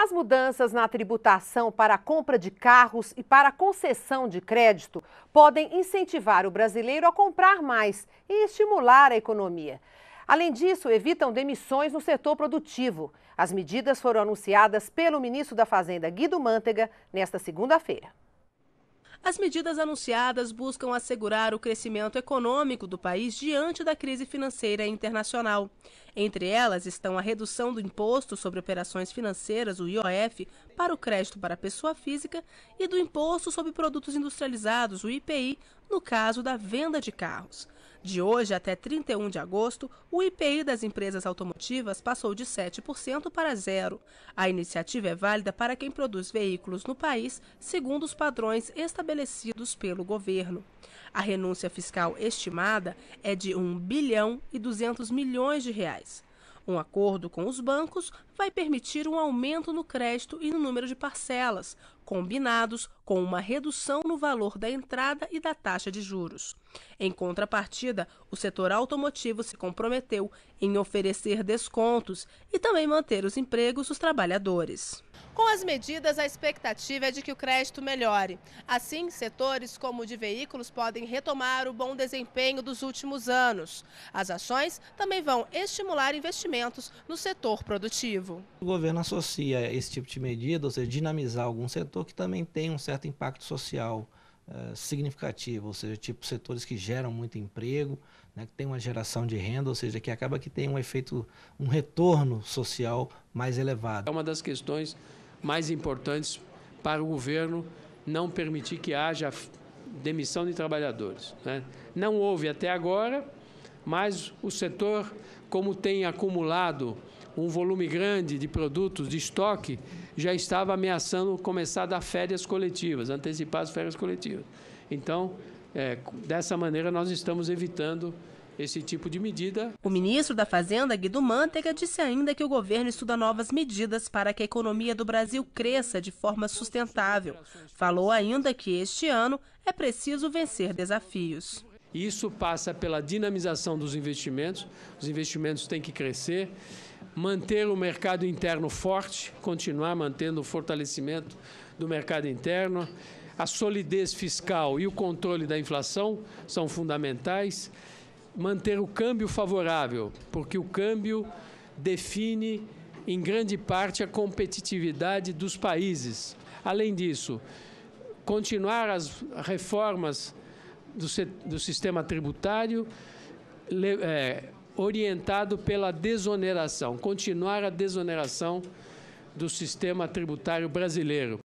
As mudanças na tributação para a compra de carros e para a concessão de crédito podem incentivar o brasileiro a comprar mais e estimular a economia. Além disso, evitam demissões no setor produtivo. As medidas foram anunciadas pelo ministro da Fazenda, Guido Mantega, nesta segunda-feira. As medidas anunciadas buscam assegurar o crescimento econômico do país diante da crise financeira internacional. Entre elas estão a redução do imposto sobre operações financeiras, o IOF, para o crédito para pessoa física e do imposto sobre produtos industrializados, o IPI, no caso da venda de carros. De hoje até 31 de agosto, o IPI das empresas automotivas passou de 7% para zero. A iniciativa é válida para quem produz veículos no país, segundo os padrões estabelecidos pelo governo. A renúncia fiscal estimada é de 1 bilhão e 200 milhões de reais. Um acordo com os bancos vai permitir um aumento no crédito e no número de parcelas, combinados com uma redução no valor da entrada e da taxa de juros. Em contrapartida, o setor automotivo se comprometeu em oferecer descontos e também manter os empregos dos trabalhadores. Com as medidas, a expectativa é de que o crédito melhore. Assim, setores como o de veículos podem retomar o bom desempenho dos últimos anos. As ações também vão estimular investimentos no setor produtivo. O governo associa esse tipo de medida, ou seja, dinamizar algum setor que também tem um certo impacto social eh, significativo, ou seja, tipo setores que geram muito emprego, né, que tem uma geração de renda, ou seja, que acaba que tem um efeito, um retorno social mais elevado. É uma das questões mais importantes para o governo não permitir que haja demissão de trabalhadores. Né? Não houve até agora, mas o setor, como tem acumulado um volume grande de produtos de estoque, já estava ameaçando começar a dar férias coletivas, antecipar as férias coletivas. Então, é, dessa maneira, nós estamos evitando esse tipo de medida. O ministro da Fazenda, Guido Mantega, disse ainda que o governo estuda novas medidas para que a economia do Brasil cresça de forma sustentável. Falou ainda que este ano é preciso vencer desafios. Isso passa pela dinamização dos investimentos, os investimentos têm que crescer, manter o mercado interno forte, continuar mantendo o fortalecimento do mercado interno, a solidez fiscal e o controle da inflação são fundamentais manter o câmbio favorável, porque o câmbio define em grande parte a competitividade dos países. Além disso, continuar as reformas do, do sistema tributário é, orientado pela desoneração, continuar a desoneração do sistema tributário brasileiro.